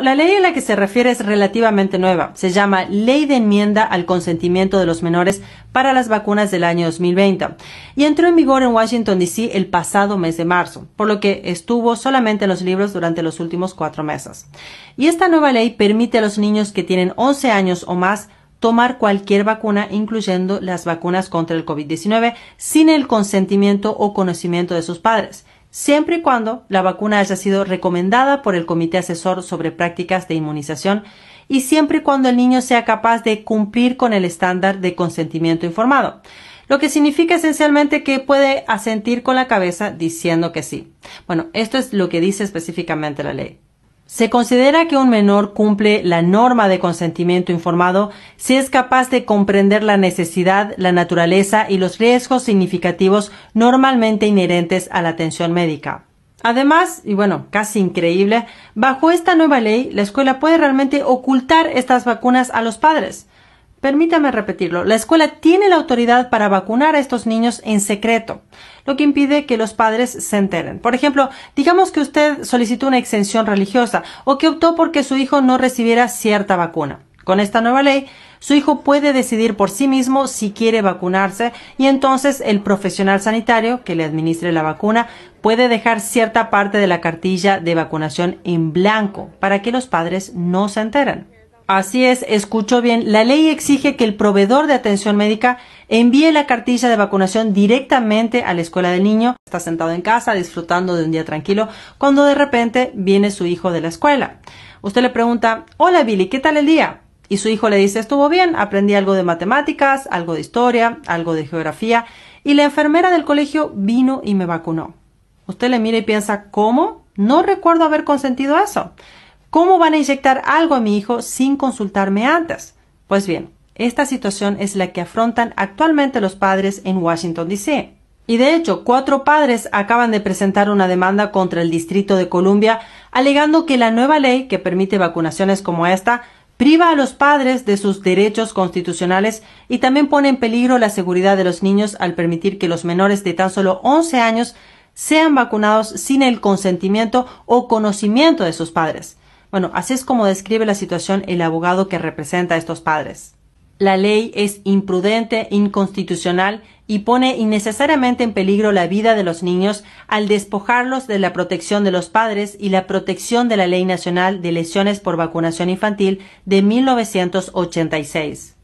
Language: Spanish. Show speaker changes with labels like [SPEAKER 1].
[SPEAKER 1] la ley a la que se refiere es relativamente nueva. Se llama Ley de Enmienda al Consentimiento de los Menores para las Vacunas del año 2020 y entró en vigor en Washington, D.C. el pasado mes de marzo, por lo que estuvo solamente en los libros durante los últimos cuatro meses. Y esta nueva ley permite a los niños que tienen 11 años o más tomar cualquier vacuna, incluyendo las vacunas contra el COVID-19, sin el consentimiento o conocimiento de sus padres siempre y cuando la vacuna haya sido recomendada por el Comité Asesor sobre Prácticas de Inmunización y siempre y cuando el niño sea capaz de cumplir con el estándar de consentimiento informado, lo que significa esencialmente que puede asentir con la cabeza diciendo que sí. Bueno, esto es lo que dice específicamente la ley. Se considera que un menor cumple la norma de consentimiento informado si es capaz de comprender la necesidad, la naturaleza y los riesgos significativos normalmente inherentes a la atención médica. Además, y bueno, casi increíble, bajo esta nueva ley, la escuela puede realmente ocultar estas vacunas a los padres. Permítame repetirlo, la escuela tiene la autoridad para vacunar a estos niños en secreto, lo que impide que los padres se enteren. Por ejemplo, digamos que usted solicitó una exención religiosa o que optó porque su hijo no recibiera cierta vacuna. Con esta nueva ley, su hijo puede decidir por sí mismo si quiere vacunarse y entonces el profesional sanitario que le administre la vacuna puede dejar cierta parte de la cartilla de vacunación en blanco para que los padres no se enteren. Así es, escuchó bien. La ley exige que el proveedor de atención médica envíe la cartilla de vacunación directamente a la escuela del niño. Está sentado en casa disfrutando de un día tranquilo cuando de repente viene su hijo de la escuela. Usted le pregunta, hola Billy, ¿qué tal el día? Y su hijo le dice, estuvo bien, aprendí algo de matemáticas, algo de historia, algo de geografía, y la enfermera del colegio vino y me vacunó. Usted le mira y piensa, ¿cómo? No recuerdo haber consentido eso. ¿Cómo van a inyectar algo a mi hijo sin consultarme antes? Pues bien, esta situación es la que afrontan actualmente los padres en Washington, D.C. Y de hecho, cuatro padres acaban de presentar una demanda contra el Distrito de Columbia, alegando que la nueva ley que permite vacunaciones como esta priva a los padres de sus derechos constitucionales y también pone en peligro la seguridad de los niños al permitir que los menores de tan solo 11 años sean vacunados sin el consentimiento o conocimiento de sus padres. Bueno, así es como describe la situación el abogado que representa a estos padres. La ley es imprudente, inconstitucional y pone innecesariamente en peligro la vida de los niños al despojarlos de la protección de los padres y la protección de la Ley Nacional de Lesiones por Vacunación Infantil de 1986.